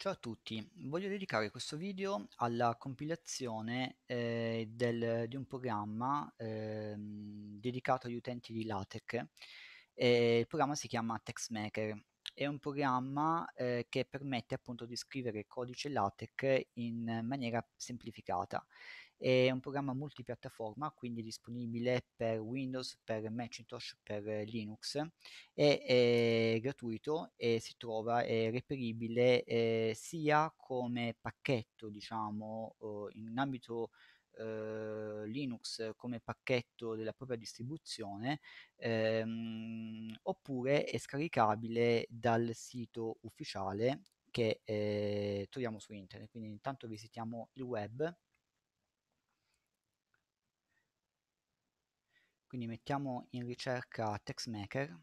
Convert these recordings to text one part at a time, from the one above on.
Ciao a tutti, voglio dedicare questo video alla compilazione eh, del, di un programma eh, dedicato agli utenti di LaTeX. Eh, il programma si chiama TextMaker, è un programma eh, che permette appunto di scrivere codice LaTeX in maniera semplificata è un programma multipiattaforma, quindi disponibile per Windows, per Macintosh, per eh, Linux. È, eh, è gratuito e si trova, è reperibile eh, sia come pacchetto, diciamo, in ambito eh, Linux come pacchetto della propria distribuzione ehm, oppure è scaricabile dal sito ufficiale che eh, troviamo su internet quindi intanto visitiamo il web quindi mettiamo in ricerca TextMaker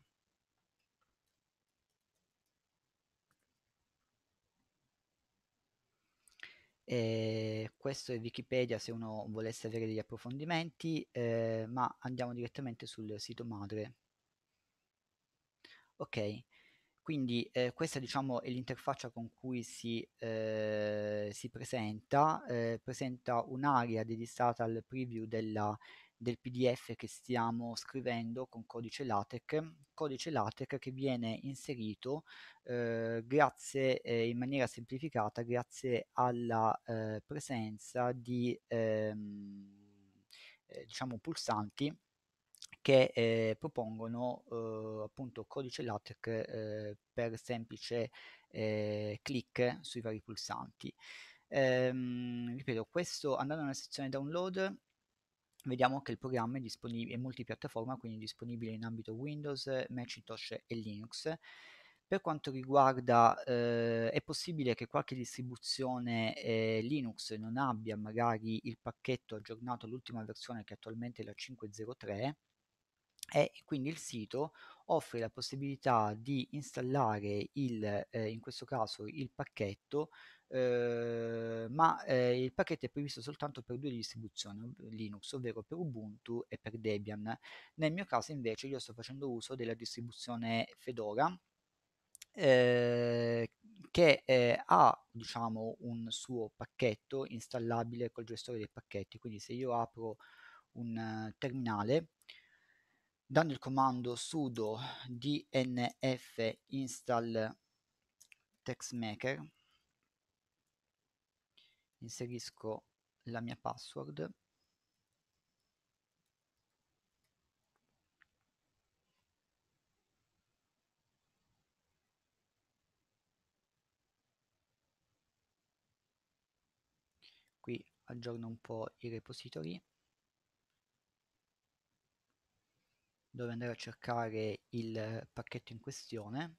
E questo è Wikipedia se uno volesse avere degli approfondimenti, eh, ma andiamo direttamente sul sito madre. Ok, quindi eh, questa diciamo, è l'interfaccia con cui si, eh, si presenta, eh, presenta un'area dedicata al preview della, del PDF che stiamo scrivendo con codice LaTeX, codice LaTeX che viene inserito eh, grazie, eh, in maniera semplificata grazie alla eh, presenza di ehm, eh, diciamo pulsanti che eh, propongono eh, appunto codice LaTeX eh, per semplice eh, clic sui vari pulsanti. Ehm, ripeto, questo andando nella sezione download vediamo che il programma è disponibile in multipiattaforma, quindi disponibile in ambito Windows, Macintosh e Linux. Per quanto riguarda, eh, è possibile che qualche distribuzione eh, Linux non abbia magari il pacchetto aggiornato all'ultima versione che attualmente è la 503 eh, e quindi il sito offre la possibilità di installare il, eh, in questo caso il pacchetto Ehm, ma eh, il pacchetto è previsto soltanto per due distribuzioni Linux, ovvero per Ubuntu e per Debian. Nel mio caso invece io sto facendo uso della distribuzione Fedora eh, che eh, ha diciamo un suo pacchetto installabile col gestore dei pacchetti quindi se io apro un terminale dando il comando sudo dnf install textmaker inserisco la mia password qui aggiorno un po' i repository dove andare a cercare il pacchetto in questione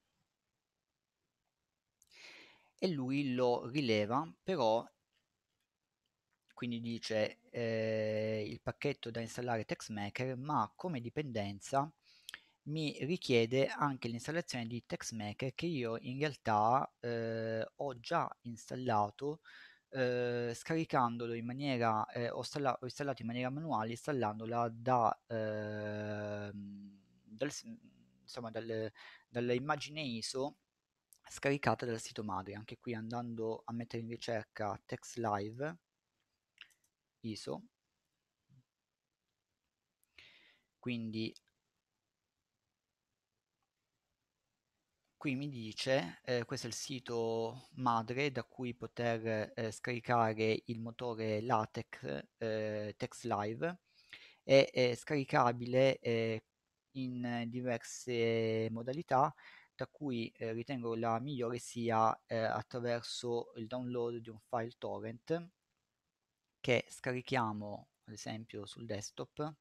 e lui lo rileva però quindi dice eh, il pacchetto da installare TextMaker, ma come dipendenza mi richiede anche l'installazione di TextMaker che io in realtà eh, ho già installato eh, scaricandolo in maniera, eh, ho, ho, installato in maniera manuale installandola da, ehm, dal, insomma, dal, dall'immagine ISO scaricata dal sito madre. Anche qui andando a mettere in ricerca TextLive ISO quindi qui mi dice eh, questo è il sito madre da cui poter eh, scaricare il motore latex eh, text live è, è scaricabile eh, in diverse modalità da cui eh, ritengo la migliore sia eh, attraverso il download di un file torrent che scarichiamo ad esempio sul desktop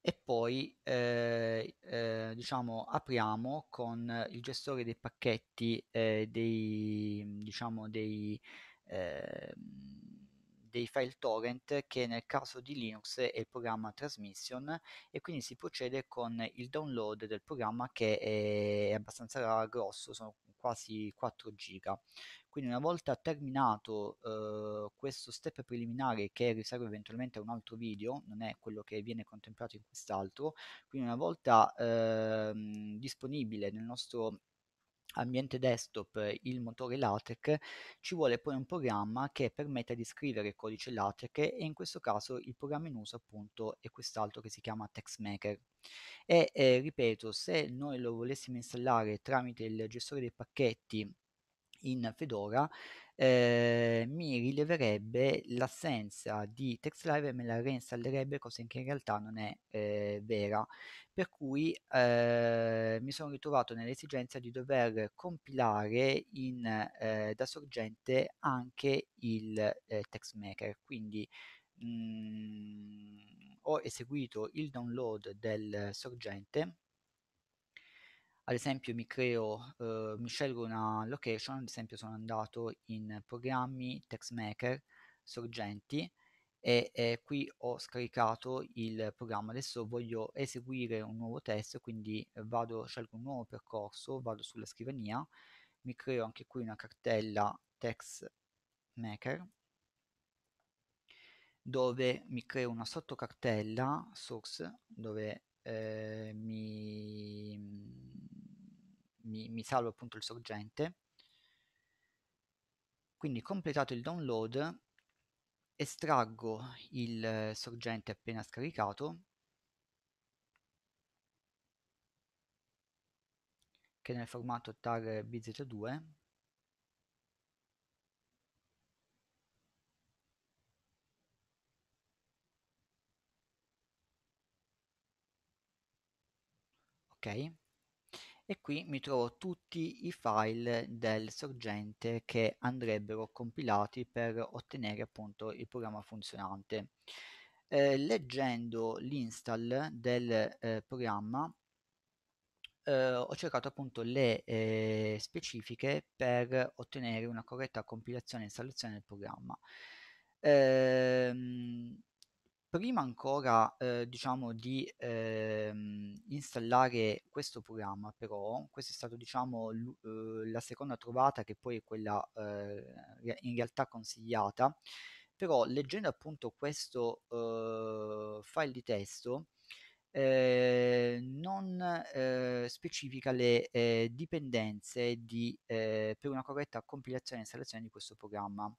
e poi eh, eh, diciamo apriamo con il gestore dei pacchetti eh, dei, diciamo, dei, eh, dei file torrent che nel caso di Linux è il programma Transmission e quindi si procede con il download del programma che è abbastanza grosso, sono quasi 4 giga quindi una volta terminato eh, questo step preliminare che riservo eventualmente a un altro video, non è quello che viene contemplato in quest'altro, quindi una volta eh, disponibile nel nostro ambiente desktop il motore LaTeX, ci vuole poi un programma che permetta di scrivere codice LaTeX e in questo caso il programma in uso appunto è quest'altro che si chiama TextMaker. E eh, ripeto, se noi lo volessimo installare tramite il gestore dei pacchetti in Fedora eh, mi rileverebbe l'assenza di TextLive e me la reinstallerebbe, cosa che in realtà non è eh, vera. Per cui eh, mi sono ritrovato nell'esigenza di dover compilare in, eh, da sorgente anche il eh, TextMaker. Quindi mh, mm, ho eseguito il download del sorgente ad esempio mi creo, eh, mi scelgo una location, ad esempio sono andato in programmi, text maker, sorgenti e, e qui ho scaricato il programma, adesso voglio eseguire un nuovo test, quindi vado, scelgo un nuovo percorso, vado sulla scrivania, mi creo anche qui una cartella text maker dove mi creo una sottocartella source dove eh, mi mi, mi salvo appunto il sorgente. Quindi completato il download, estraggo il eh, sorgente appena scaricato, che è nel formato tar bz2, ok e qui mi trovo tutti i file del sorgente che andrebbero compilati per ottenere appunto il programma funzionante. Eh, leggendo l'install del eh, programma eh, ho cercato appunto le eh, specifiche per ottenere una corretta compilazione e installazione del programma. Ehm, prima ancora, ehm, diciamo di, ehm, installare questo programma però, questa è stata diciamo l'u eh, la seconda trovata che poi è quella, ehm, in realtà consigliata, però leggendo appunto questo, uhm, file di testo, ehm, non, ehm, specifica le, ehm, dipendenze di ehm, per una corretta compilazione e installazione di questo programma.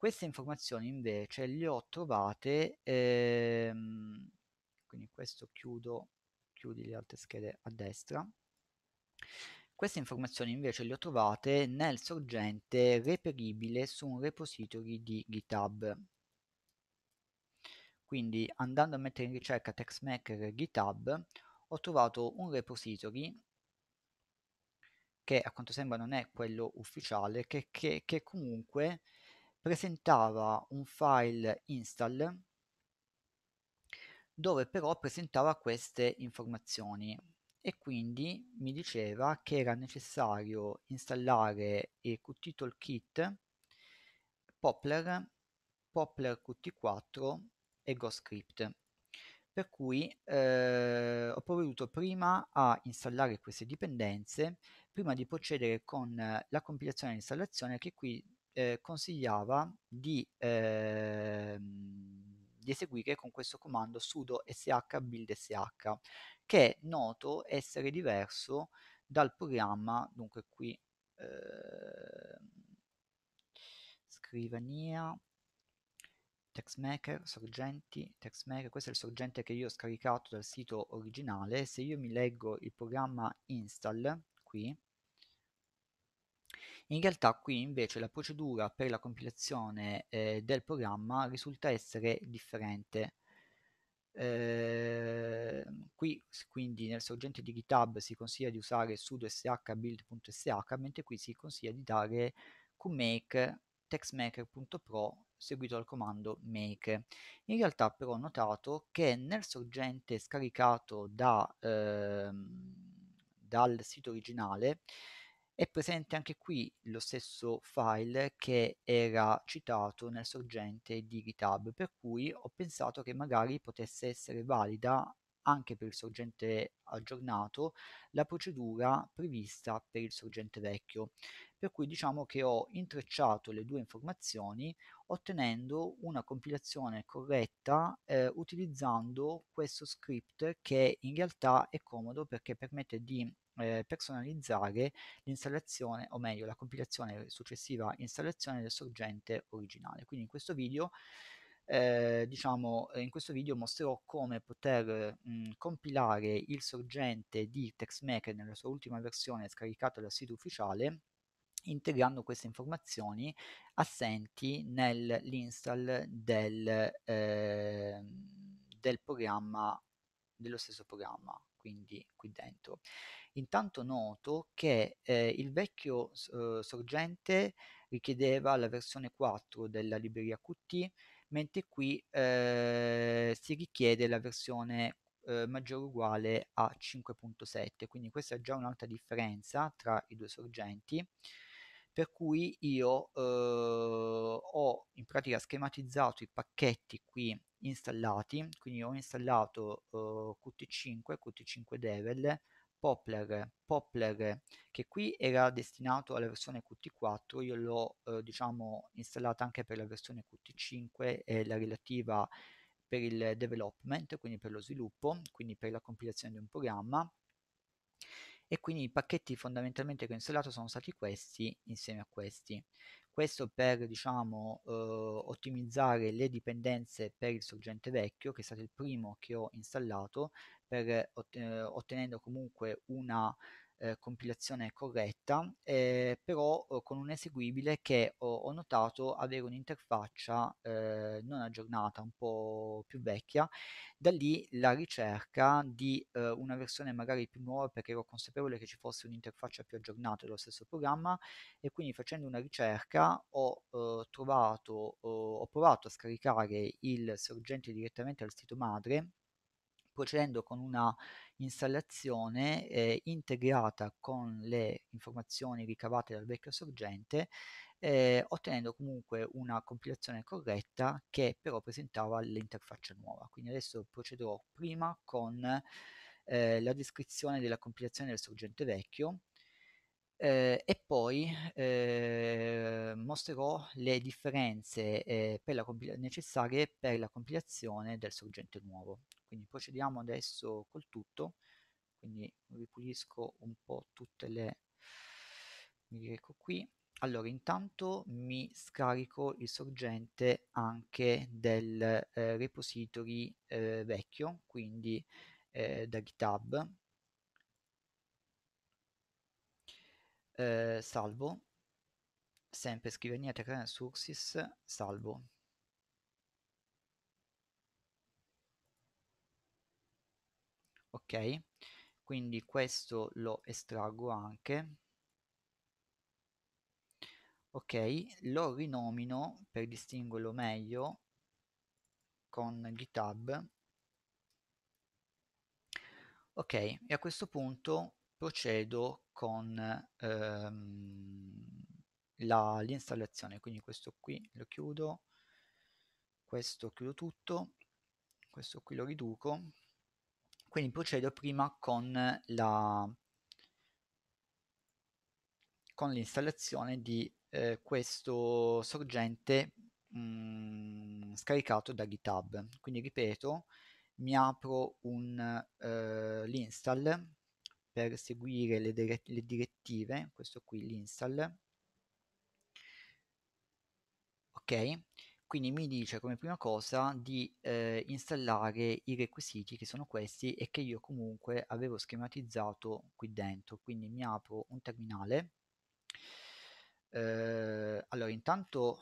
Queste informazioni invece le ho trovate, ehm, quindi questo chiudo, chiudi le altre schede a destra, queste informazioni invece le ho trovate nel sorgente reperibile su un repository di GitHub. Quindi andando a mettere in ricerca TextMaker GitHub ho trovato un repository che a quanto sembra non è quello ufficiale, che, che, che comunque presentava un file install dove però presentava queste informazioni e quindi mi diceva che era necessario installare il Qt Toolkit, Poplar, Poplar qt4 e GoScript. Per cui eh, ho provveduto prima a installare queste dipendenze prima di procedere con la compilazione e l'installazione che qui eh, consigliava di, eh, di, eseguire con questo comando sudo sh build sh, che è noto essere diverso dal programma, dunque qui eh, scrivania textmaker, sorgenti, textmaker, questo è il sorgente che io ho scaricato dal sito originale, se io mi leggo il programma install qui, in realtà qui invece la procedura per la compilazione eh, del programma risulta essere differente. Eh, qui quindi nel sorgente di GitHub si consiglia di usare sudo sh build.sh mentre qui si consiglia di dare qmake textmaker.pro seguito dal comando make. In realtà però ho notato che nel sorgente scaricato da, eh, dal sito originale è presente anche qui lo stesso file che era citato nel sorgente di GitHub, per cui ho pensato che magari potesse essere valida anche per il sorgente aggiornato la procedura prevista per il sorgente vecchio. Per cui diciamo che ho intrecciato le due informazioni ottenendo una compilazione corretta eh, utilizzando questo script che in realtà è comodo perché permette di eh, personalizzare l'installazione o meglio la compilazione e successiva installazione del sorgente originale. Quindi in questo video eh, diciamo eh, in questo video mostrerò come poter mh, compilare il sorgente di TextMaker nella sua ultima versione scaricata dal sito ufficiale integrando queste informazioni assenti nell'install del, eh, del programma dello stesso programma quindi qui dentro Intanto noto che, ehm, il vecchio s eh, sorgente richiedeva la versione 4 della libreria Qt, mentre qui, ehm, si richiede la versione, uhm, maggiore o uguale a 5.7, quindi questa è già un'altra differenza tra i due sorgenti, per cui io, uhm, ho in pratica schematizzato i pacchetti qui installati, quindi ho installato, uhm, Qt 5, Qt 5 Devel Poplar, Poplar che qui era destinato alla versione Qt4, io l'ho eh, diciamo installata anche per la versione Qt5 e la relativa per il development, quindi per lo sviluppo, quindi per la compilazione di un programma e quindi i pacchetti fondamentalmente che ho installato sono stati questi insieme a questi. Questo per diciamo eh, ottimizzare le dipendenze per il sorgente vecchio che è stato il primo che ho installato per, eh, ottenendo comunque una eh, compilazione corretta, eh, però eh, con un eseguibile che ho, ho notato avere un'interfaccia eh, non aggiornata, un po' più vecchia, da lì la ricerca di eh, una versione magari più nuova perché ero consapevole che ci fosse un'interfaccia più aggiornata dello stesso programma e quindi facendo una ricerca ho trovato, ho provato a scaricare il sorgente direttamente al sito madre procedendo con una installazione eh, integrata con le informazioni ricavate dal vecchio sorgente, eh, ottenendo comunque una compilazione corretta che però presentava l'interfaccia nuova. Quindi adesso procederò prima con eh, la descrizione della compilazione del sorgente vecchio, eh, e poi eh, mostrerò le differenze eh, per compil- necessarie per la compilazione del sorgente nuovo. Quindi procediamo adesso col tutto, quindi ripulisco un po' tutte le... mi ecco qui. Allora, intanto mi scarico il sorgente anche del ehm, repository ehm, vecchio, quindi ehm, da GitHub, eh, salvo, sempre scrivania terra sources, salvo. Ok, quindi questo lo estraggo anche. Ok, lo rinomino per distinguerlo meglio con GitHub. Ok, e a questo punto procedo con ehm, l'installazione quindi questo qui lo chiudo questo chiudo tutto questo qui lo riduco quindi procedo prima con la con l'installazione di eh, questo sorgente mh, mm, scaricato da github quindi ripeto mi apro un eh, l'install per seguire le, le direttive, questo qui l'install. Ok, quindi mi dice come prima cosa di eh, installare i requisiti che sono questi e che io comunque avevo schematizzato qui dentro quindi mi apro un terminale eh, allora intanto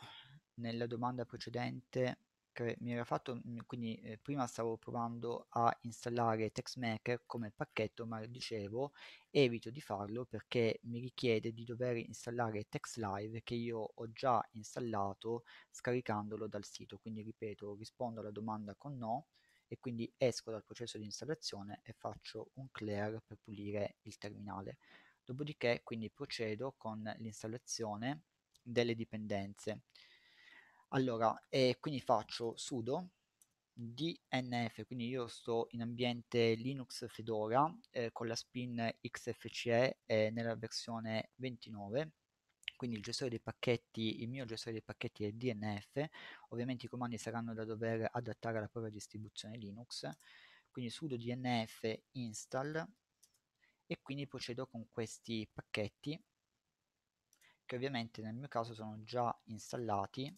nella domanda precedente cre- mi era fatto, mm, quindi eh, prima stavo provando a installare TextMaker come pacchetto, ma dicevo evito di farlo perché mi richiede di dover installare TextLive che io ho già installato scaricandolo dal sito. Quindi ripeto, rispondo alla domanda con no e quindi esco dal processo di installazione e faccio un clear per pulire il terminale. Dopodiché quindi procedo con l'installazione delle dipendenze. Allora, eh, quindi faccio sudo dnf, quindi io sto in ambiente Linux Fedora eh, con la spin XFCE eh, nella versione 29, quindi il gestore dei pacchetti, il mio gestore dei pacchetti è dnf, ovviamente i comandi saranno da dover adattare alla propria distribuzione Linux, quindi sudo dnf install e quindi procedo con questi pacchetti che ovviamente nel mio caso sono già installati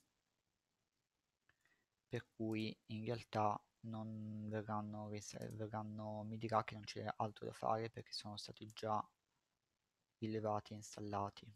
per cui in realtà non verranno, verranno mi dirà che non c'è altro da fare perché sono stati già rilevati e installati.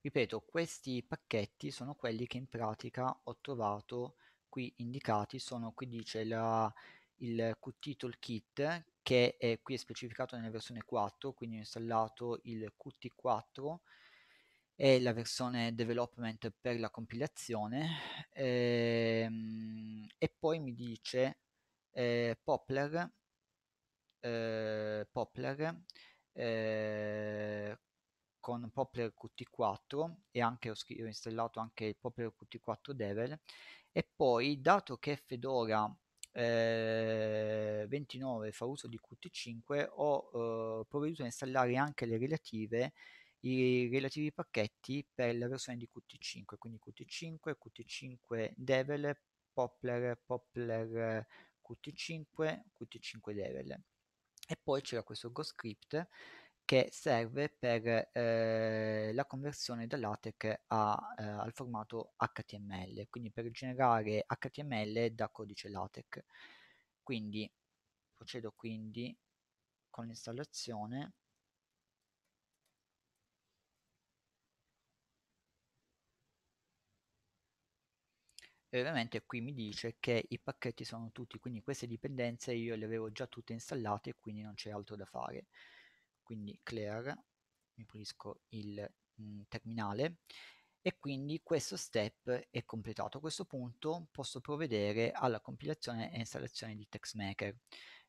Ripeto, questi pacchetti sono quelli che in pratica ho trovato qui indicati, sono qui dice la, il QT Toolkit che è, qui è specificato nella versione 4, quindi ho installato il Qt4 e la versione development per la compilazione ehm, e poi mi dice eh, Poplar, eh, Poplar eh, con Poplar Qt4 e anche ho, ho installato anche il Poplar Qt4 Devel e poi dato che Fedora eh, 29 fa uso di Qt5, ho eh, provveduto a installare anche le relative i relativi pacchetti per la versione di Qt5, quindi Qt5, Qt5 Devil Poplar, Poplar Qt5, Qt5 Devil E poi c'era questo GoScript che serve per eh, la conversione da LaTeX a, eh, al formato HTML, quindi per generare HTML da codice LaTeX. Quindi procedo quindi con l'installazione. E ovviamente qui mi dice che i pacchetti sono tutti, quindi queste dipendenze io le avevo già tutte installate e quindi non c'è altro da fare quindi clear, mi pulisco il mh, mm, terminale e quindi questo step è completato. A questo punto posso provvedere alla compilazione e installazione di TextMaker.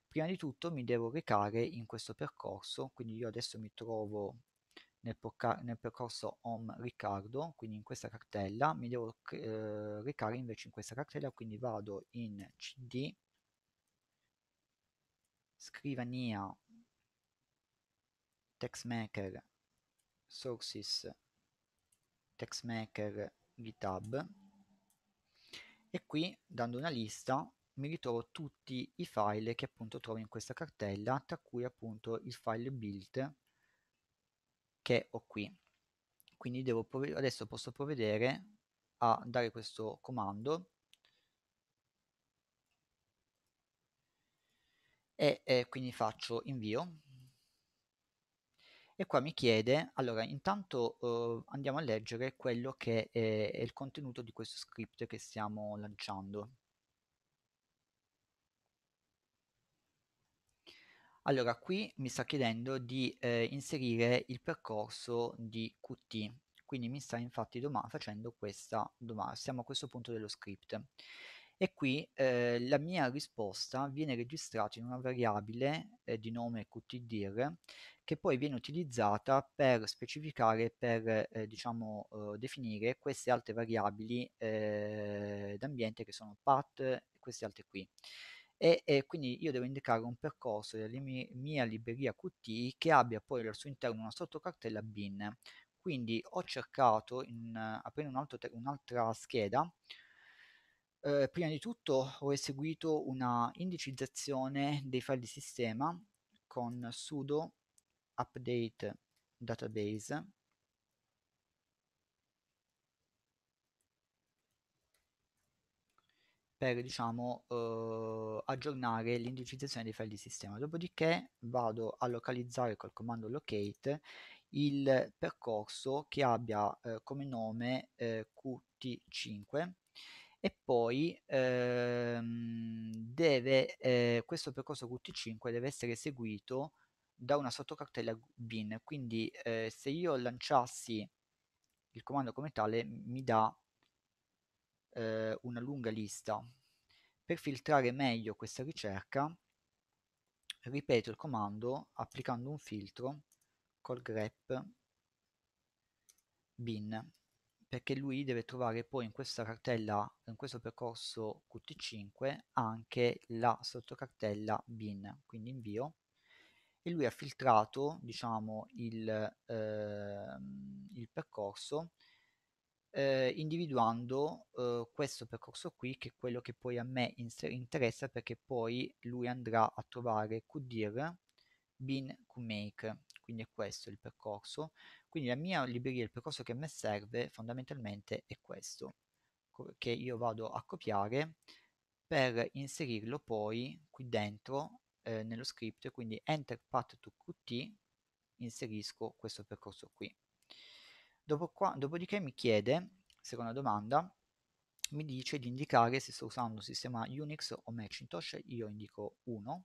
Prima di tutto mi devo recare in questo percorso, quindi io adesso mi trovo nel, nel percorso Home Riccardo, quindi in questa cartella, mi devo eh, recare invece in questa cartella, quindi vado in CD, scrivania textmaker sources textmaker github e qui dando una lista mi ritrovo tutti i file che appunto trovo in questa cartella tra cui appunto il file build che ho qui quindi devo adesso posso provvedere a dare questo comando e eh, quindi faccio invio e qua mi chiede, allora intanto eh, andiamo a leggere quello che è, è il contenuto di questo script che stiamo lanciando. Allora, qui mi sta chiedendo di eh, inserire il percorso di Qt, quindi mi sta infatti facendo questa domanda, siamo a questo punto dello script. E qui eh, la mia risposta viene registrata in una variabile eh, di nome qtdir che poi viene utilizzata per specificare, per eh, diciamo, eh, definire queste altre variabili eh, d'ambiente che sono path e queste altre qui. E, e, quindi io devo indicare un percorso della mia libreria Qt che abbia poi al suo interno una sottocartella bin. Quindi ho cercato, in, eh, aprendo un altro, un'altra scheda, eh, prima di tutto ho eseguito una indicizzazione dei file di sistema con sudo update database per diciamo eh, aggiornare l'indicizzazione dei file di sistema dopodiché vado a localizzare col comando locate il percorso che abbia eh, come nome eh, qt5 e poi ehm, deve, eh, questo percorso QT5 deve essere eseguito da una sottocartella bin, quindi eh, se io lanciassi il comando come tale mi dà eh, una lunga lista. Per filtrare meglio questa ricerca ripeto il comando applicando un filtro col grep bin perché lui deve trovare poi in questa cartella, in questo percorso Qt5, anche la sottocartella bin, quindi invio, e lui ha filtrato diciamo, il, eh, il percorso eh, individuando eh, questo percorso qui che è quello che poi a me interessa perché poi lui andrà a trovare qdir bin qmake quindi è questo il percorso quindi la mia libreria, il percorso che a me serve fondamentalmente è questo, che io vado a copiare per inserirlo poi qui dentro eh, nello script, quindi enter path to qt, inserisco questo percorso qui. Dopo qua, dopodiché mi chiede, seconda domanda, mi dice di indicare se sto usando un sistema Unix o Macintosh, io indico 1,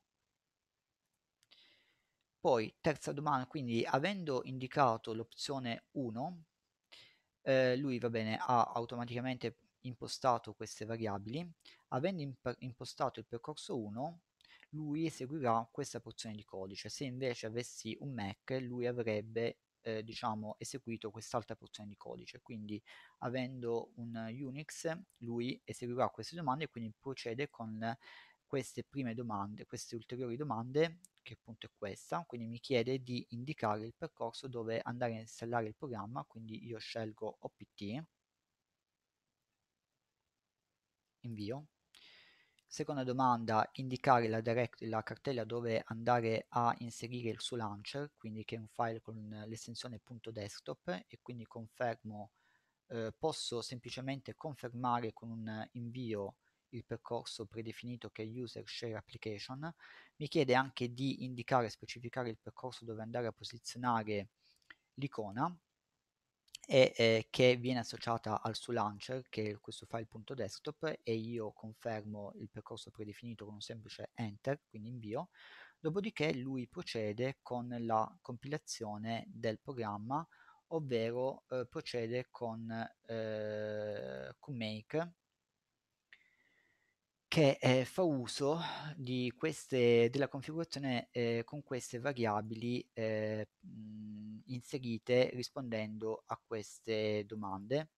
poi, terza domanda, quindi avendo indicato l'opzione 1, eh, lui va bene, ha automaticamente impostato queste variabili. Avendo imp impostato il percorso 1, lui eseguirà questa porzione di codice. Se invece avessi un Mac, lui avrebbe eh, diciamo, eseguito quest'altra porzione di codice. Quindi avendo un Unix, lui eseguirà queste domande e quindi procede con queste prime domande, queste ulteriori domande che appunto è questa, quindi mi chiede di indicare il percorso dove andare a installare il programma, quindi io scelgo OPT, invio. Seconda domanda, indicare la, direct, la cartella dove andare a inserire il suo launcher, quindi che è un file con l'estensione .desktop e quindi confermo, eh, posso semplicemente confermare con un invio il percorso predefinito che è User Share Application, mi chiede anche di indicare e specificare il percorso dove andare a posizionare l'icona e eh, che viene associata al suo launcher che è questo file.desktop e io confermo il percorso predefinito con un semplice enter, quindi invio, dopodiché lui procede con la compilazione del programma ovvero eh, procede con eh, QMake che eh, fa uso queste, della configurazione eh, con queste variabili eh, inserite rispondendo a queste domande,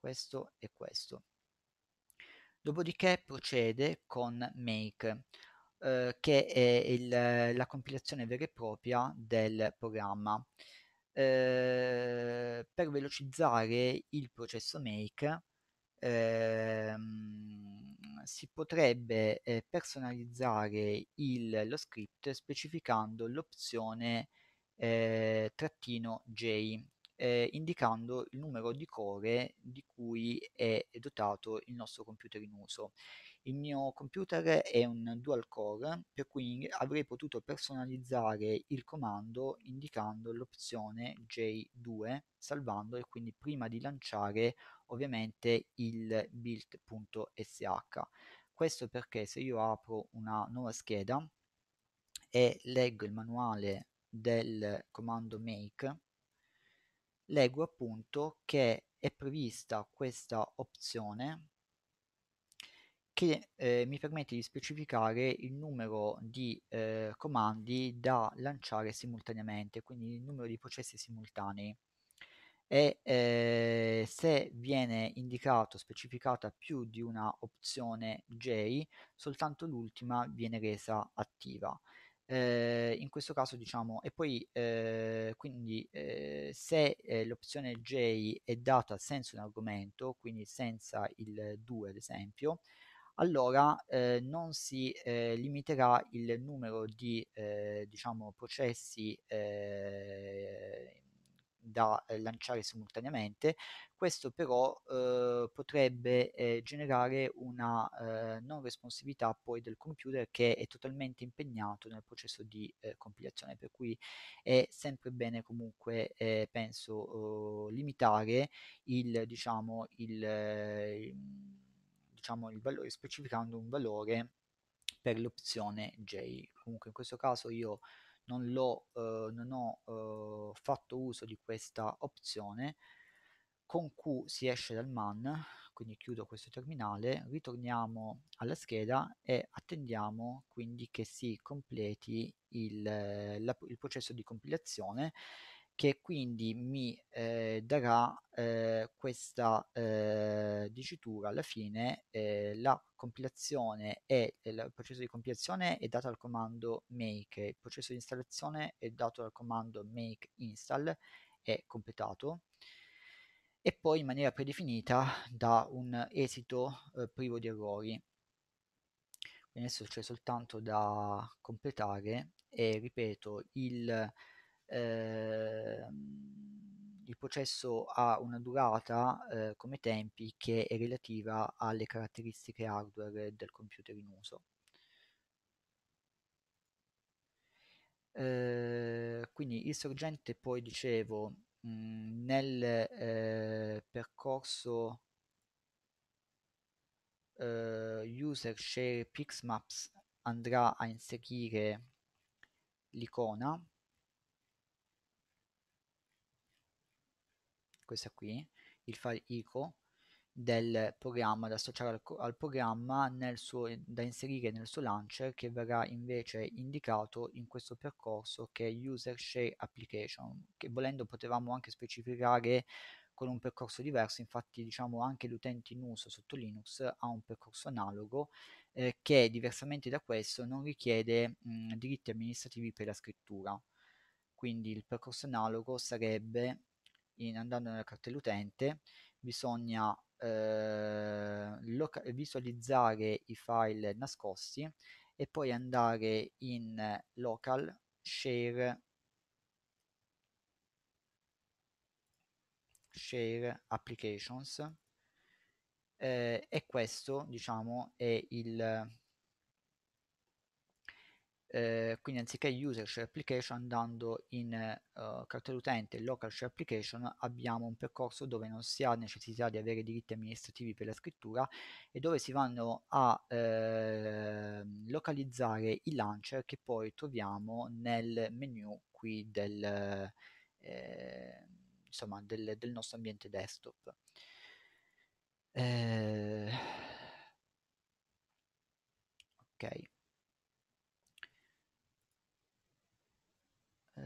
questo e questo. Dopodiché procede con make, ehm, che è il, la compilazione vera e propria del programma. Ehm, per velocizzare il processo make, ehm, si potrebbe eh, personalizzare il, lo script specificando l'opzione eh, trattino J, eh, indicando il numero di core di cui è dotato il nostro computer in uso. Il mio computer è un dual core, per cui avrei potuto personalizzare il comando indicando l'opzione J2, salvando e quindi prima di lanciare ovviamente il build.sh. Questo perché se io apro una nuova scheda e leggo il manuale del comando make, leggo appunto che è prevista questa opzione che eh, mi permette di specificare il numero di eh, comandi da lanciare simultaneamente, quindi il numero di processi simultanei. E eh, se viene indicato, specificata più di una opzione J, soltanto l'ultima viene resa attiva. Eh, in questo caso diciamo e poi eh, quindi eh, se eh, l'opzione J è data senza un argomento quindi senza il 2 ad esempio allora eh, non si eh, limiterà il numero di eh, diciamo, processi eh, da eh, lanciare simultaneamente, questo però eh, potrebbe generare una non responsabilità poi del computer che è totalmente impegnato nel processo di compilazione, per cui è sempre bene comunque, penso, oh, limitare il, diciamo, il, il diciamo, il valore, specificando un valore per l'opzione J. Comunque in questo caso io non, l'ho, eh, non ho eh, fatto uso di questa opzione, con Q si esce dal man, quindi chiudo questo terminale, ritorniamo alla scheda e attendiamo quindi che si completi il, la, il processo di compilazione che quindi mi eh, darà eh, questa eh, dicitura alla fine eh, la compilazione e eh, il processo di compilazione è dato al comando make, il processo di installazione è dato dal comando make install è completato e poi in maniera predefinita da un esito eh, privo di errori. Quindi adesso c'è soltanto da completare e ripeto il Ehm, il processo ha una durata eh, come tempi che è relativa alle caratteristiche hardware del computer in uso. Eh, quindi il sorgente poi dicevo mh, mm, nel eh, percorso eh, user share pixmaps andrà a inserire l'icona questa qui, il file ICO del programma da associare al, al programma suo, da inserire nel suo launcher che verrà invece indicato in questo percorso che è user share application che volendo potevamo anche specificare con un percorso diverso, infatti diciamo anche l'utente in uso sotto Linux ha un percorso analogo eh, che diversamente da questo non richiede mh, diritti amministrativi per la scrittura. Quindi il percorso analogo sarebbe in, andando nella cartella utente bisogna eh, visualizzare i file nascosti e poi andare in local share share applications eh, e questo diciamo è il eh, quindi anziché user share application andando in eh, cartella utente local share application abbiamo un percorso dove non si ha necessità di avere diritti amministrativi per la scrittura e dove si vanno a eh, localizzare i launcher che poi troviamo nel menu qui del, eh, insomma, del, del nostro ambiente desktop eh, ok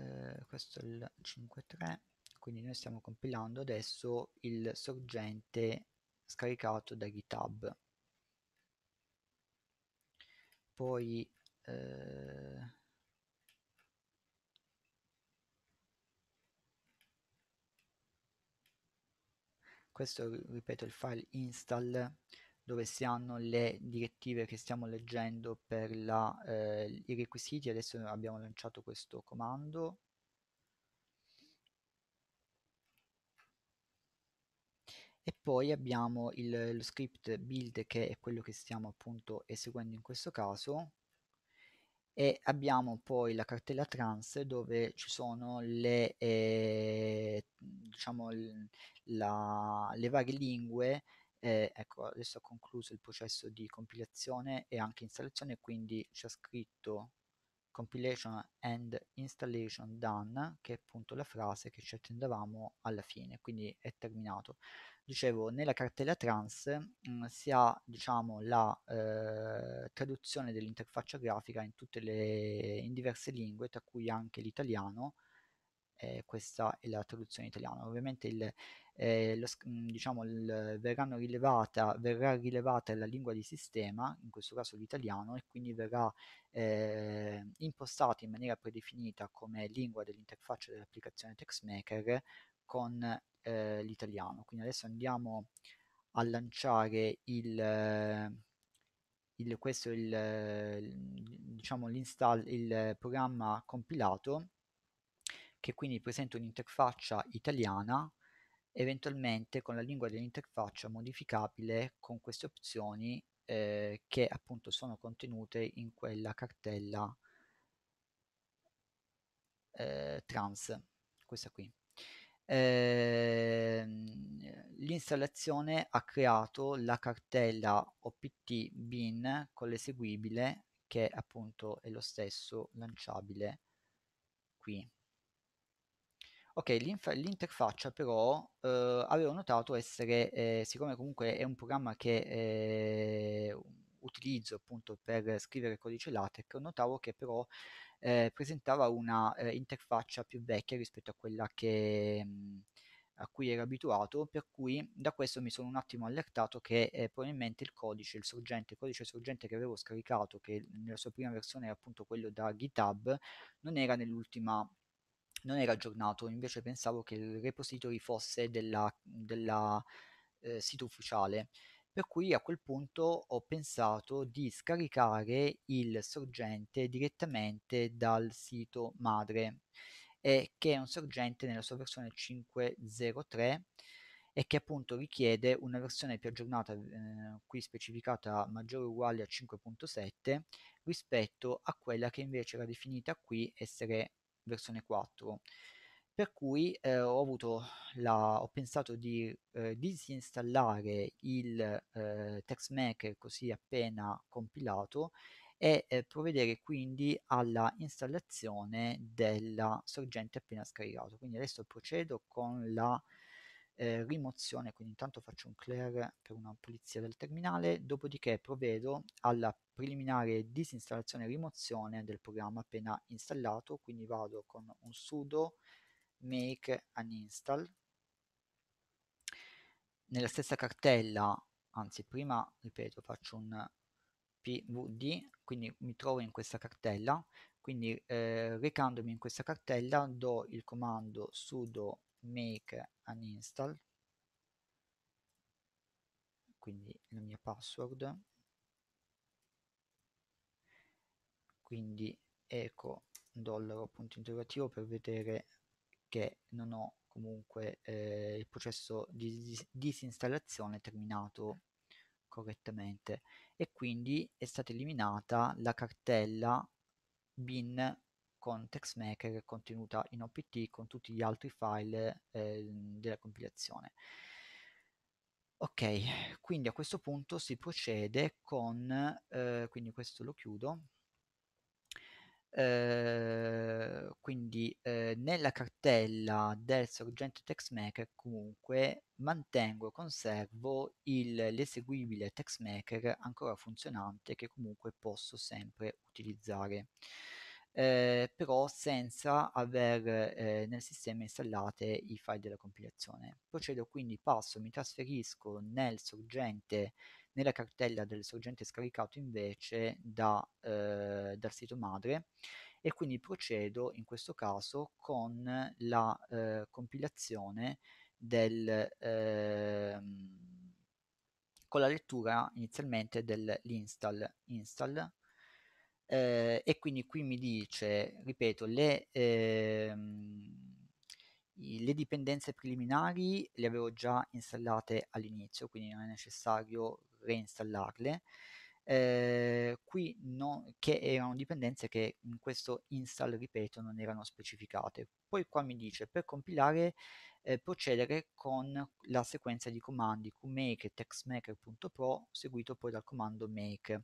Eh, questo è il 5.3 quindi noi stiamo compilando adesso il sorgente scaricato da github poi eh, questo ripeto il file install dove si hanno le direttive che stiamo leggendo per la, eh, i requisiti. Adesso abbiamo lanciato questo comando. E poi abbiamo il, lo script build che è quello che stiamo appunto eseguendo in questo caso e abbiamo poi la cartella trans dove ci sono le, eh, diciamo, la, le varie lingue e ecco, adesso ho concluso il processo di compilazione e anche installazione, quindi c'è scritto compilation and installation done, che è appunto la frase che ci attendevamo alla fine, quindi è terminato. Dicevo, nella cartella trans mh, mm, si ha diciamo, la eh, traduzione dell'interfaccia grafica in, tutte le, in diverse lingue, tra cui anche l'italiano, eh, questa è la traduzione italiana. Ovviamente il, eh, lo, mm, diciamo, il, verranno rilevata, verrà rilevata la lingua di sistema, in questo caso l'italiano, e quindi verrà eh, impostato in maniera predefinita come lingua dell'interfaccia dell'applicazione TextMaker con eh, l'italiano. Quindi adesso andiamo a lanciare il... il questo il, diciamo, il programma compilato che quindi presenta un'interfaccia italiana eventualmente con la lingua dell'interfaccia modificabile con queste opzioni eh, che appunto sono contenute in quella cartella eh, trans, questa qui. Ehm, l'installazione ha creato la cartella opt bin con l'eseguibile che appunto è lo stesso lanciabile qui. Ok, l'interfaccia però eh, avevo notato essere, eh, siccome comunque è un programma che eh, utilizzo appunto per scrivere codice LaTeX, notavo che però ehm, presentava una ehm, interfaccia più vecchia rispetto a quella che, mh, mhmm, a cui ero abituato, per cui da questo mi sono un attimo allertato che ehm, probabilmente il codice, il sorgente, il codice sorgente che avevo scaricato, che nella sua prima versione era appunto quello da GitHub, non era nell'ultima non era aggiornato, invece pensavo che il repository fosse della, della eh, sito ufficiale. Per cui a quel punto ho pensato di scaricare il sorgente direttamente dal sito madre, eh, che è un sorgente nella sua versione 503 e che appunto richiede una versione più aggiornata, eh, qui specificata maggiore o uguale a 5.7, rispetto a quella che invece era definita qui essere versione 4 per cui eh, ho, avuto la, ho pensato di eh, disinstallare il eh, TextMaker così appena compilato e eh, provvedere quindi alla installazione della sorgente appena scaricato. Quindi adesso procedo con la eh, rimozione, quindi intanto faccio un clear per una pulizia del terminale, dopodiché provvedo alla preliminare disinstallazione e rimozione del programma appena installato, quindi vado con un sudo make uninstall. Nella stessa cartella, anzi prima, ripeto, faccio un pvd, quindi mi trovo in questa cartella, quindi eh, recandomi in questa cartella do il comando sudo make an install quindi la mia password quindi eco dollaro punto interrogativo per vedere che non ho comunque eh, il processo di dis disinstallazione terminato correttamente e quindi è stata eliminata la cartella bin con TextMaker contenuta in OPT con tutti gli altri file eh, della compilazione. Ok, quindi a questo punto si procede con, eh, quindi questo lo chiudo, eh, quindi eh, nella cartella del sorgente TextMaker comunque mantengo e conservo l'eseguibile TextMaker ancora funzionante che comunque posso sempre utilizzare eh, però senza aver eh, nel sistema installate i file della compilazione. Procedo quindi, passo, mi trasferisco nel sorgente, nella cartella del sorgente scaricato invece da, eh, dal sito madre e quindi procedo in questo caso con la ehm, compilazione del, ehm, con la lettura inizialmente dell'install install eh, e quindi qui mi dice, ripeto, le, ehm, le dipendenze preliminari le avevo già installate all'inizio, quindi non è necessario reinstallarle. Eh, qui no, che erano dipendenze che in questo install ripeto non erano specificate poi qua mi dice per compilare eh, procedere con la sequenza di comandi qmake textmaker.pro seguito poi dal comando make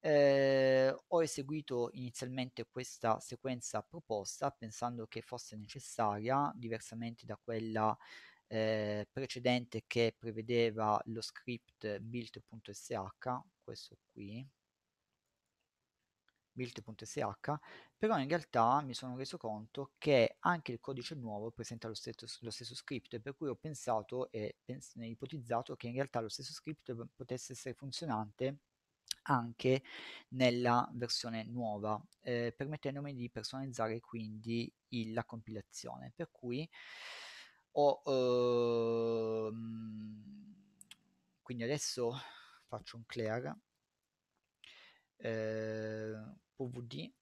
eh, ho eseguito inizialmente questa sequenza proposta pensando che fosse necessaria, diversamente da quella eh, precedente che prevedeva lo script build.sh, questo qui, build.sh, però in realtà mi sono reso conto che anche il codice nuovo presenta lo stesso, lo stesso script, per cui ho pensato e pens- ipotizzato che in realtà lo stesso script potesse essere funzionante anche nella versione nuova, eh, permettendomi di personalizzare quindi il, la compilazione. Per cui ho ehm, quindi adesso faccio un clear eh, pvd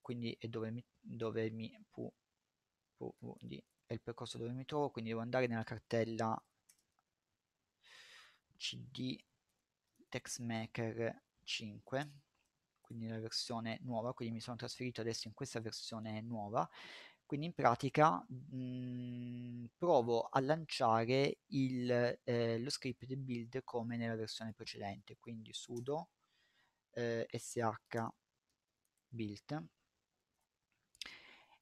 quindi è dove mi, dove mi pu, pvd è il percorso dove mi trovo quindi devo andare nella cartella cd textmaker 5 quindi la versione nuova, quindi mi sono trasferito adesso in questa versione nuova, quindi in pratica mh, mm, provo a lanciare il, eh, lo script build come nella versione precedente, quindi sudo eh, sh build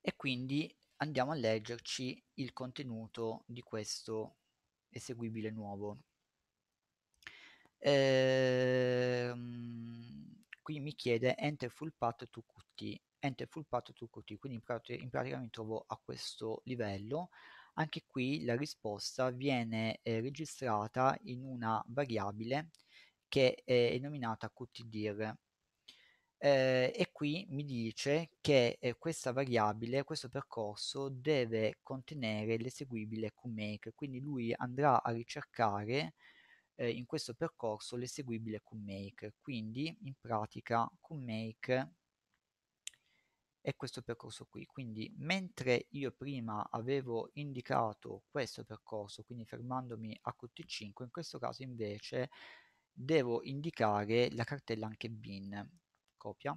e quindi andiamo a leggerci il contenuto di questo eseguibile nuovo. Ehm, qui mi chiede enter full path to qt, enter full path to qt, quindi in, prat- in pratica mi trovo a questo livello. Anche qui la risposta viene eh, registrata in una variabile che è nominata qtdir. Eh, e qui mi dice che eh, questa variabile, questo percorso deve contenere l'eseguibile qmake, quindi lui andrà a ricercare eh, in questo percorso l'eseguibile CommMake. Quindi in pratica CommMake è questo percorso qui. Quindi mentre io prima avevo indicato questo percorso, quindi fermandomi a QT5, in questo caso invece devo indicare la cartella anche bin. Copia.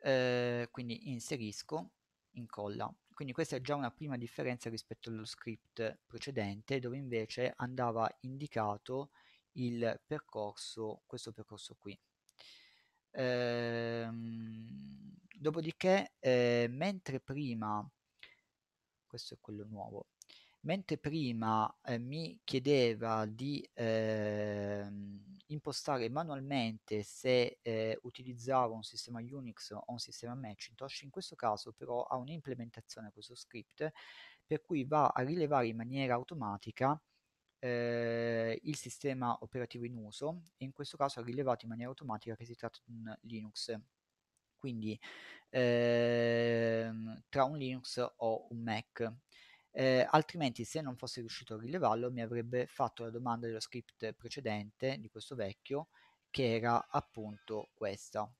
Eh, quindi inserisco, incolla. Quindi questa è già una prima differenza rispetto allo script precedente dove invece andava indicato il percorso, questo percorso qui. Ehm, dopodiché, eh, mentre prima, questo è quello nuovo, Mentre prima eh, mi chiedeva di ehm, impostare manualmente se eh, utilizzavo un sistema Unix o un sistema Macintosh, in questo caso però ha un'implementazione questo script per cui va a rilevare in maniera automatica eh, il sistema operativo in uso in questo caso ha rilevato in maniera automatica che si tratta di un Linux. Quindi eh, tra un Linux o un Mac eh, altrimenti se non fosse riuscito a rilevarlo mi avrebbe fatto la domanda dello script precedente di questo vecchio che era appunto questa. In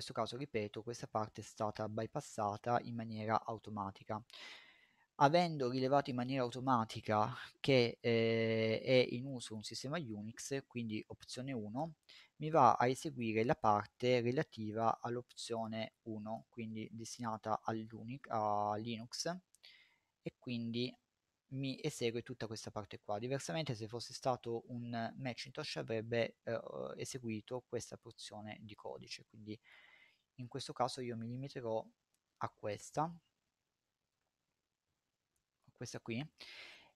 questo caso, ripeto, questa parte è stata bypassata in maniera automatica. Avendo rilevato in maniera automatica che eh, è in uso un sistema Unix, quindi opzione 1, mi va a eseguire la parte relativa all'opzione 1, quindi destinata a Linux, e quindi mi esegue tutta questa parte qua. Diversamente se fosse stato un Macintosh avrebbe eh, eseguito questa porzione di codice, quindi in questo caso io mi limiterò a questa, a questa qui,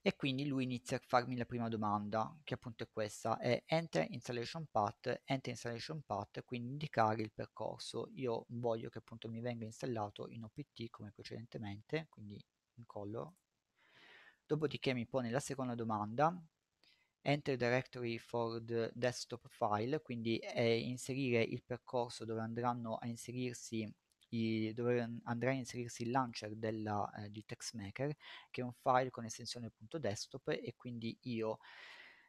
e quindi lui inizia a farmi la prima domanda, che appunto è questa, è enter installation path, enter installation path, quindi indicare il percorso. Io voglio che appunto mi venga installato in OPT come precedentemente, quindi incollo. Dopodiché mi pone la seconda domanda, enter directory for the desktop file, quindi è inserire il percorso dove andranno a inserirsi i, dove andrà a inserirsi il launcher della, eh, di TextMaker, che è un file con estensione .desktop e quindi io...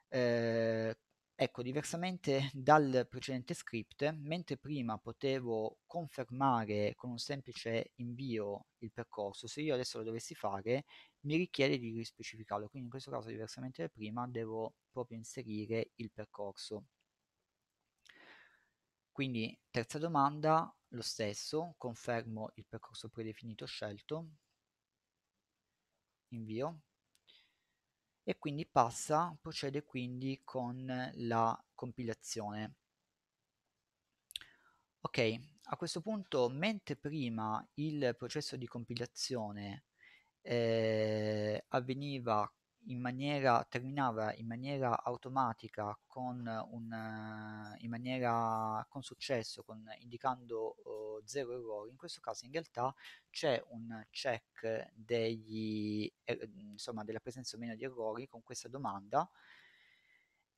Eh, Ecco, diversamente dal precedente script, mentre prima potevo confermare con un semplice invio il percorso, se io adesso lo dovessi fare mi richiede di rispecificarlo, quindi in questo caso diversamente da prima devo proprio inserire il percorso. Quindi terza domanda, lo stesso, confermo il percorso predefinito scelto, invio, e quindi passa, procede quindi con la compilazione. Ok, a questo punto, mentre prima il processo di compilazione eh, avveniva in maniera, terminava in maniera automatica, con, un, in maniera, con successo, con, indicando uh, zero errori, in questo caso in realtà c'è un check degli, eh, insomma, della presenza o meno di errori con questa domanda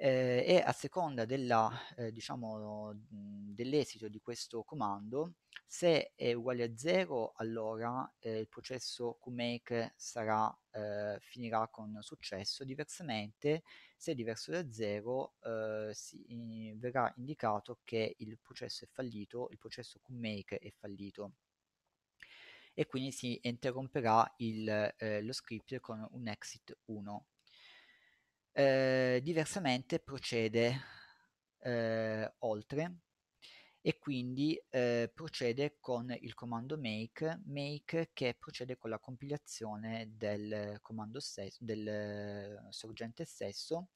eh, e a seconda della, eh, diciamo, mhmm, dell'esito di questo comando, se è uguale a 0 allora eh, il processo QMake sarà, ehm, finirà con successo, diversamente se è diverso da 0 ehm, si, verrà indicato che il processo è fallito, il processo QMake è fallito e quindi si interromperà il, ehm, lo script con un exit 1. Eh, diversamente procede eh, oltre e quindi eh, procede con il comando make, make che procede con la compilazione del comando stesso, del sorgente stesso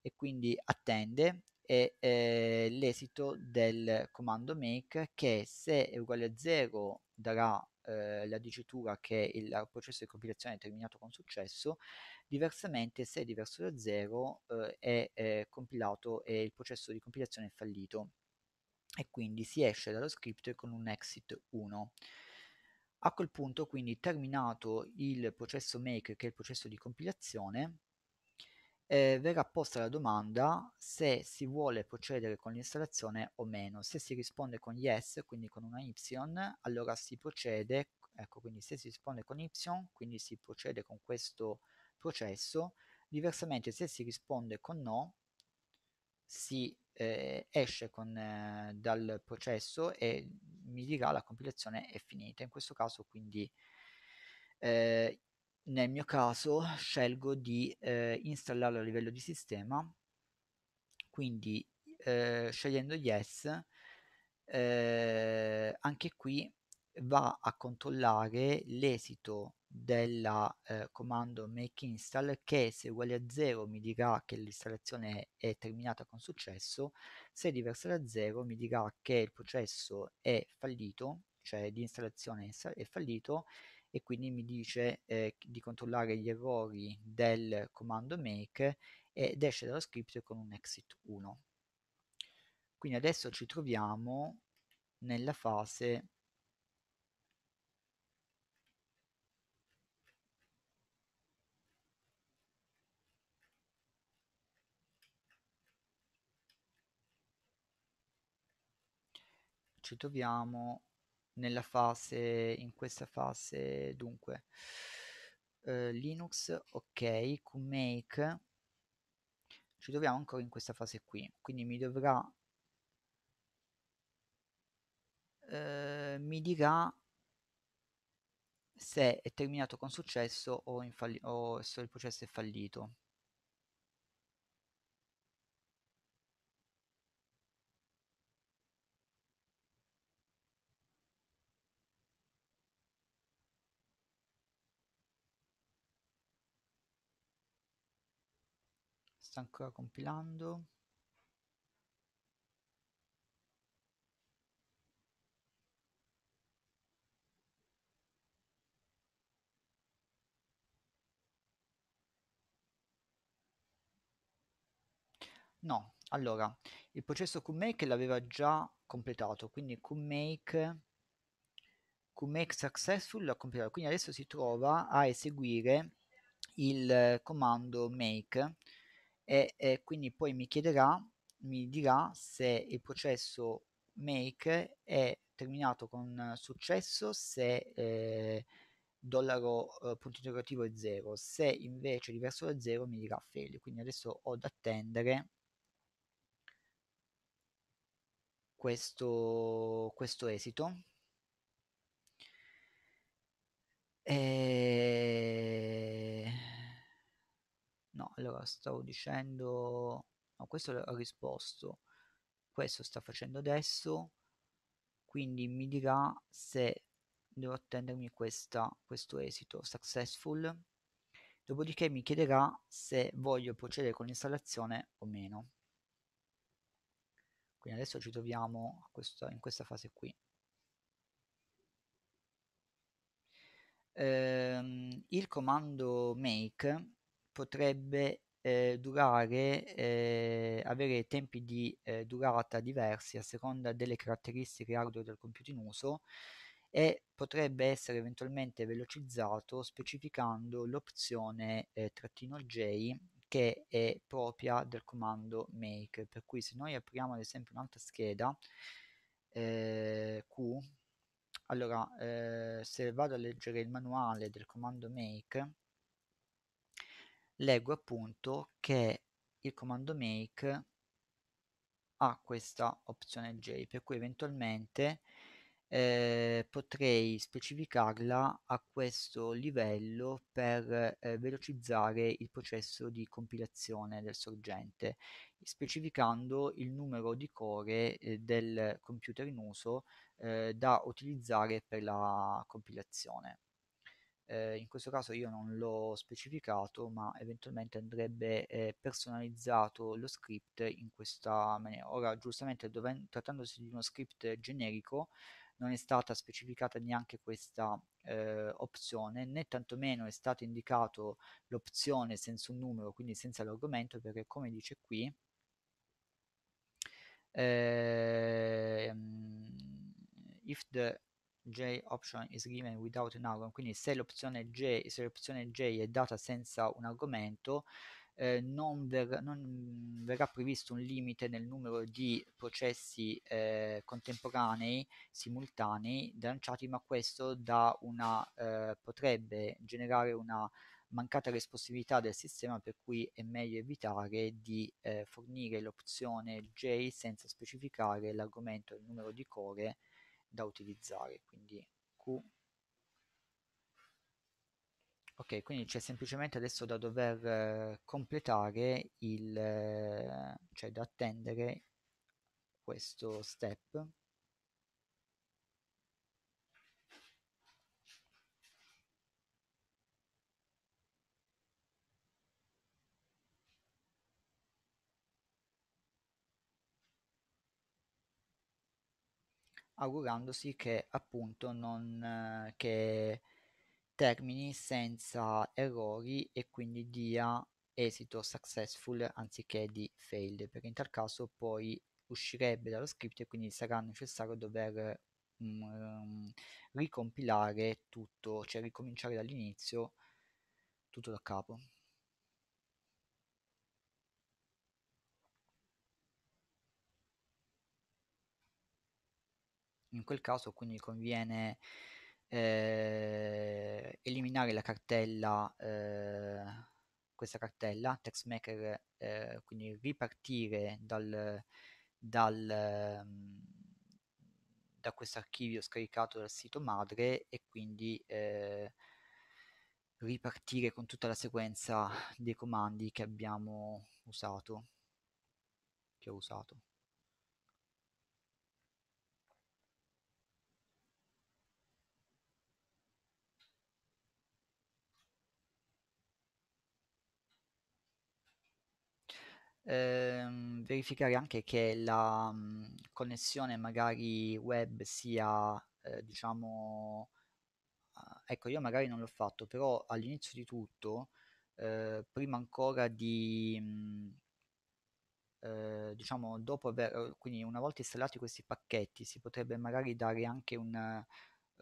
e quindi attende e, eh, l'esito del comando make che se è uguale a 0 darà eh, la dicitura che il processo di compilazione è terminato con successo, diversamente se diverso da 0 eh, è, è eh, compilato e il processo di compilazione è fallito e quindi si esce dallo script con un exit 1. A quel punto quindi terminato il processo make che è il processo di compilazione eh, verrà posta la domanda se si vuole procedere con l'installazione o meno. Se si risponde con yes, quindi con una y, allora si procede, ecco quindi se si risponde con y, quindi si procede con questo processo, diversamente se si risponde con no, si eh, esce con, eh, dal processo e mi dirà la compilazione è finita. In questo caso quindi eh, nel mio caso scelgo di eh, installarlo a livello di sistema quindi eh, scegliendo yes eh, anche qui va a controllare l'esito del eh, comando make install che se è uguale a 0 mi dirà che l'installazione è terminata con successo se è diversa da 0 mi dirà che il processo è fallito cioè di installazione è fallito e quindi mi dice eh, di controllare gli errori del comando make ed esce dallo script con un exit 1. Quindi adesso ci troviamo nella fase ci troviamo nella fase, in questa fase, dunque, eh, Linux, ok, QMake, ci troviamo ancora in questa fase qui, quindi mi dovrà, eh, mi dirà se è terminato con successo o, o se il processo è fallito. sta ancora compilando No, allora, il processo QMake l'aveva già completato, quindi QMake, QMake successful l'ha completato, quindi adesso si trova a eseguire il comando make e, e quindi poi mi chiederà, mi dirà se il processo make è terminato con successo, se eh, dollaro eh, punto interrogativo è 0, se invece diverso da 0 mi dirà fail, quindi adesso ho da attendere questo, questo esito. E eh, No, allora stavo dicendo... No, questo ha risposto. Questo sta facendo adesso, quindi mi dirà se devo attendermi questa, questo esito, successful. Dopodiché mi chiederà se voglio procedere con l'installazione o meno. Quindi adesso ci troviamo questa, in questa fase qui. Ehm, il comando make potrebbe eh, durare, eh, avere tempi di eh, durata diversi a seconda delle caratteristiche hardware del computer in uso e potrebbe essere eventualmente velocizzato specificando l'opzione ehm, trattino J che è propria del comando make per cui se noi apriamo ad esempio un'altra scheda ehm, Q allora ehm, se vado a leggere il manuale del comando make leggo appunto che il comando make ha questa opzione J, per cui eventualmente eh, potrei specificarla a questo livello per eh, velocizzare il processo di compilazione del sorgente, specificando il numero di core eh, del computer in uso eh, da utilizzare per la compilazione eh, in questo caso io non l'ho specificato ma eventualmente andrebbe eh, personalizzato lo script in questa maniera ora giustamente trattandosi di uno script generico non è stata specificata neanche questa eh, opzione né tantomeno è stata indicata l'opzione senza un numero quindi senza l'argomento perché come dice qui ehm, if the J option is given without an argument, quindi se l'opzione J, se l'opzione J è data senza un argomento, eh, non, ver- non, verrà previsto un limite nel numero di processi eh, contemporanei, simultanei, lanciati, ma questo una, eh, potrebbe generare una mancata responsabilità del sistema per cui è meglio evitare di eh, fornire l'opzione J senza specificare l'argomento e il numero di core da utilizzare, quindi Q. Ok, quindi c'è semplicemente adesso da dover eh, completare il, eh, cioè da attendere questo step augurandosi che appunto non eh, che termini senza errori e quindi dia esito successful anziché di failed perché in tal caso poi uscirebbe dallo script e quindi sarà necessario dover um, ricompilare tutto cioè ricominciare dall'inizio tutto da capo In quel caso quindi conviene eh, eliminare la cartella, eh, questa cartella, TextMaker, eh, quindi ripartire dal, dal, mm, da questo archivio scaricato dal sito madre e quindi eh, ripartire con tutta la sequenza dei comandi che abbiamo usato. Che ho usato. ehm, verificare anche che la mh, mhmm, connessione magari web sia, eh, diciamo, ah, ecco io magari non l'ho fatto, però all'inizio di tutto, eh, prima ancora di... Mh, mhmm, eh, diciamo dopo aver eh, quindi una volta installati questi pacchetti si potrebbe magari dare anche un, eh,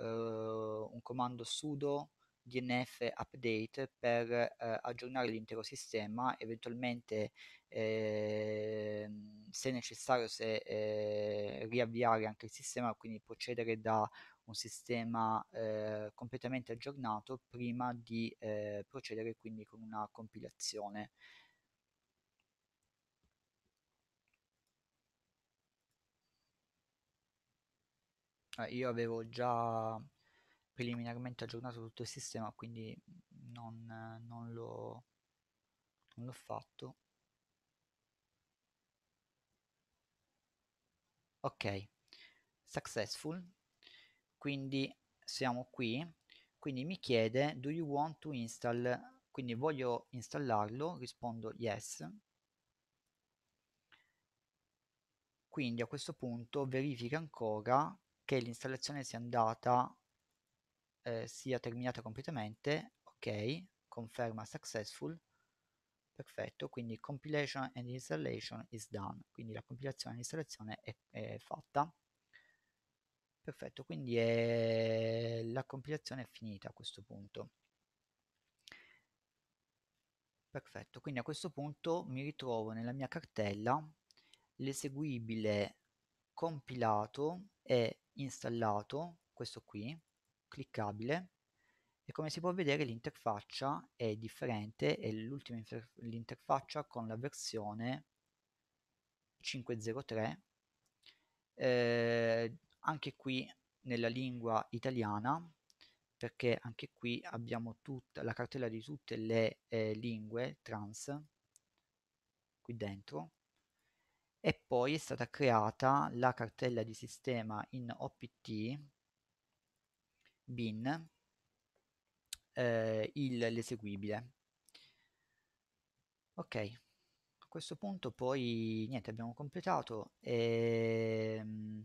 un comando sudo dnf update per eh, aggiornare l'intero sistema eventualmente Ehm, se necessario se ehm, riavviare anche il sistema, quindi procedere da un sistema ehm, completamente aggiornato prima di procedere quindi con una compilazione. Eh, io avevo già preliminarmente aggiornato tutto il sistema quindi non, non l'ho fatto ok successful quindi siamo qui quindi mi chiede do you want to install quindi voglio installarlo rispondo yes quindi a questo punto verifica ancora che l'installazione sia andata eh, sia terminata completamente ok conferma successful perfetto, quindi compilation and installation is done, quindi la compilazione e l'installazione è, è, fatta. Perfetto, quindi è... la compilazione è finita a questo punto. Perfetto, quindi a questo punto mi ritrovo nella mia cartella l'eseguibile compilato e installato, questo qui, cliccabile, e come si può vedere l'interfaccia è differente, è l'ultima interfaccia con la versione 503, eh, anche qui nella lingua italiana, perché anche qui abbiamo tutta la cartella di tutte le eh, lingue trans qui dentro e poi è stata creata la cartella di sistema in OPT bin eh, l'eseguibile. Ok, a questo punto poi niente, abbiamo completato. E, ehm,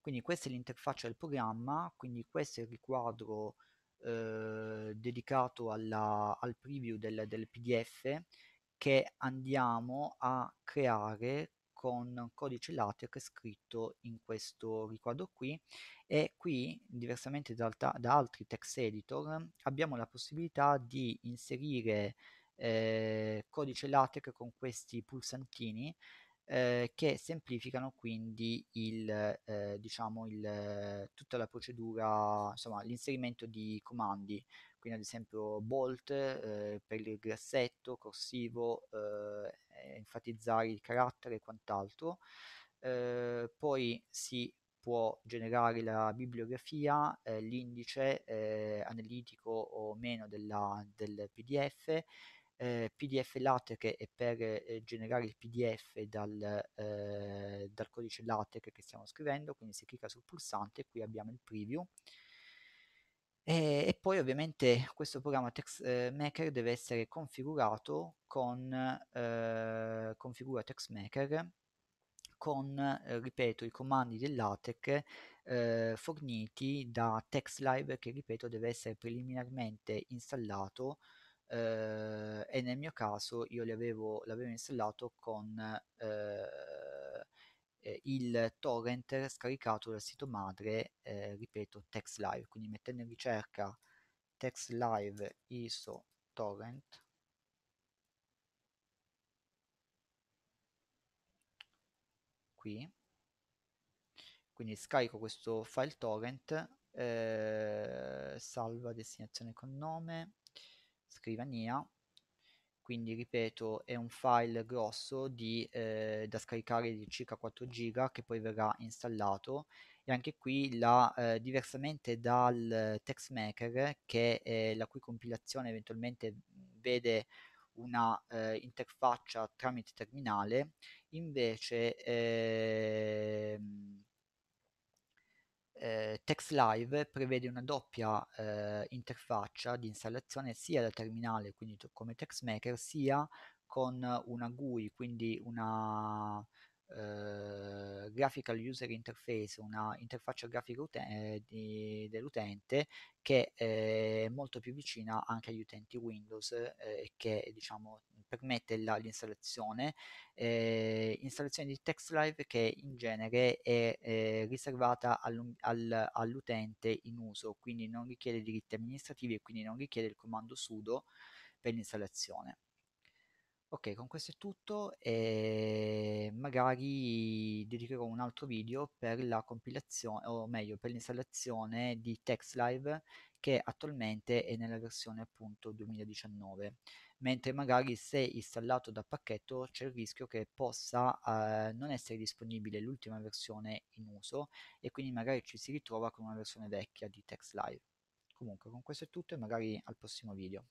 quindi questa è l'interfaccia del programma, quindi questo è il riquadro eh, dedicato alla, al preview del, del PDF che andiamo a creare con codice LaTeX scritto in questo riquadro qui e qui, diversamente da, da altri text editor, abbiamo la possibilità di inserire eh, codice LaTeX con questi pulsantini eh, che semplificano quindi il, eh, diciamo il, tutta la procedura, insomma l'inserimento di comandi, quindi ad esempio bolt eh, per il grassetto, corsivo, eh, eh, enfatizzare il carattere e quant'altro. Eh, poi si può generare la bibliografia, eh, l'indice eh, analitico o meno della, del PDF, eh, PDF LaTeX è per eh, generare il PDF dal, dal codice LaTeX che stiamo scrivendo, quindi si clicca sul pulsante, qui abbiamo il preview e, eh, e poi ovviamente questo programma TextMaker eh, deve essere configurato con eh, configura text con, eh, ripeto, i comandi dell'ATEC eh, forniti da TextLive che, ripeto, deve essere preliminarmente installato eh, e nel mio caso io l'avevo installato con eh, il torrent scaricato dal sito madre, eh, ripeto, TextLive. Quindi mettendo in ricerca TextLive ISO torrent, qui, quindi scarico questo file torrent, eh, salva destinazione con nome, scrivania, quindi ripeto è un file grosso di, eh, da scaricare di circa 4 giga che poi verrà installato e anche qui la, eh, diversamente dal TextMaker che, eh, la cui compilazione eventualmente vede una eh, interfaccia tramite terminale invece ehm, eh, TextLive prevede una doppia eh, interfaccia di installazione sia da terminale, quindi t- come TextMaker, sia con una GUI, quindi una eh, Graphical User Interface, una interfaccia grafica uten- eh, di, dell'utente che è molto più vicina anche agli utenti Windows eh, e che diciamo permette la, l'installazione, eh, installazione di TextLive che in genere è eh, riservata al, all'utente in uso, quindi non richiede diritti amministrativi e quindi non richiede il comando sudo per l'installazione. Ok, con questo è tutto e ehm, magari dedicherò un altro video per la compilazione, o meglio, per l'installazione di TextLive che attualmente è nella versione appunto 2019 mentre magari se installato da pacchetto c'è il rischio che possa eh, non essere disponibile l'ultima versione in uso e quindi magari ci si ritrova con una versione vecchia di TextLive. Comunque con questo è tutto e magari al prossimo video.